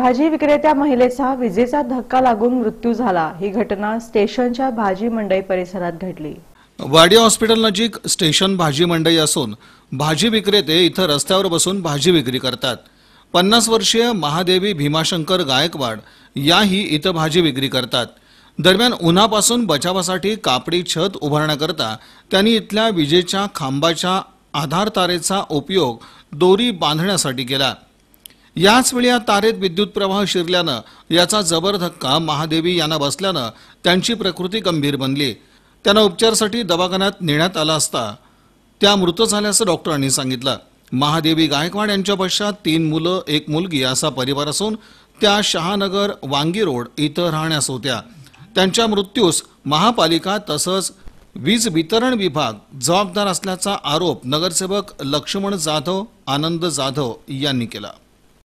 भाजी विक्रेत्या महिलेचा विजेचा धक्का लागून मृत्यू झाला ही घटना स्टेशनच्या भाजी मंडई परिसरात घडली वाडी हॉस्पिटल नजीक स्टेशन भाजी मंडई असून भाजी विक्रेते इथं रस्त्यावर बसून भाजी विक्री करतात पन्नास वर्षीय महादेवी भीमाशंकर गायकवाड याही इथं भाजी विक्री करतात दरम्यान उन्हापासून बचावासाठी कापडी छत उभारण्याकरता त्यांनी इथल्या विजेच्या खांबाच्या तारेचा उपयोग दोरी बांधण्यासाठी केला याच वेळी या तारेत विद्युत प्रवाह शिरल्यानं याचा जबर धक्का महादेवी यांना बसल्यानं त्यांची प्रकृती गंभीर बनली त्यांना उपचारासाठी दवाखान्यात नेण्यात आला असता त्या मृत झाल्याचं डॉक्टरांनी सांगितलं महादेवी गायकवाड यांच्या पश्चात तीन मुलं एक मुलगी असा परिवार असून त्या शहानगर वांगी रोड इथं राहण्यास होत्या त्यांच्या मृत्यूस महापालिका तसंच वीज वितरण विभाग जबाबदार असल्याचा आरोप नगरसेवक लक्ष्मण जाधव आनंद जाधव यांनी केला